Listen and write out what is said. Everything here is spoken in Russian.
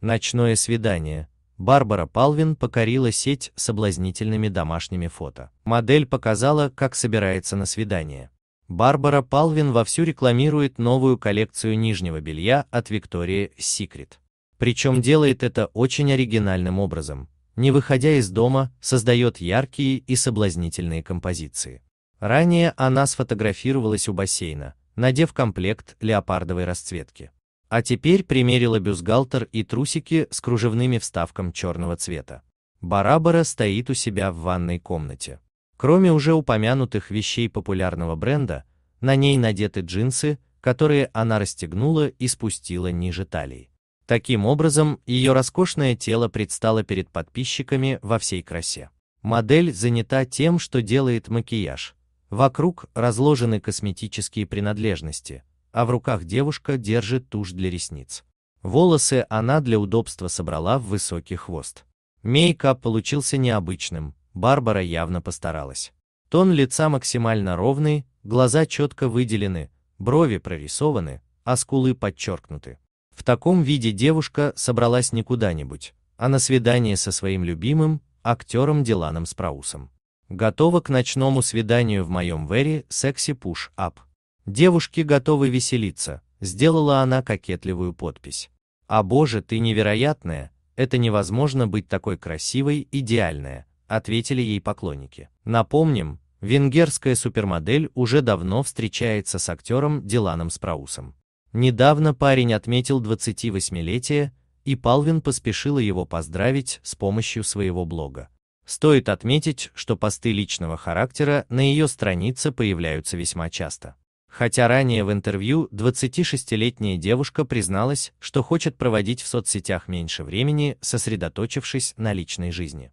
Ночное свидание. Барбара Палвин покорила сеть соблазнительными домашними фото. Модель показала, как собирается на свидание. Барбара Палвин вовсю рекламирует новую коллекцию нижнего белья от Виктории Secret. Причем делает это очень оригинальным образом. Не выходя из дома, создает яркие и соблазнительные композиции. Ранее она сфотографировалась у бассейна, надев комплект леопардовой расцветки. А теперь примерила бюстгальтер и трусики с кружевными вставками черного цвета. Барабара стоит у себя в ванной комнате. Кроме уже упомянутых вещей популярного бренда, на ней надеты джинсы, которые она расстегнула и спустила ниже талии. Таким образом, ее роскошное тело предстало перед подписчиками во всей красе. Модель занята тем, что делает макияж. Вокруг разложены косметические принадлежности, а в руках девушка держит тушь для ресниц. Волосы она для удобства собрала в высокий хвост. Мейкап получился необычным, Барбара явно постаралась. Тон лица максимально ровный, глаза четко выделены, брови прорисованы, а скулы подчеркнуты. В таком виде девушка собралась не куда-нибудь, а на свидание со своим любимым, актером Диланом Спраусом. Готова к ночному свиданию в моем Вере Секси Пуш Ап. Девушки готовы веселиться, сделала она кокетливую подпись. А боже, ты невероятная, это невозможно быть такой красивой, идеальная, ответили ей поклонники. Напомним, венгерская супермодель уже давно встречается с актером Диланом Спраусом. Недавно парень отметил 28-летие, и Палвин поспешила его поздравить с помощью своего блога. Стоит отметить, что посты личного характера на ее странице появляются весьма часто. Хотя ранее в интервью 26-летняя девушка призналась, что хочет проводить в соцсетях меньше времени, сосредоточившись на личной жизни.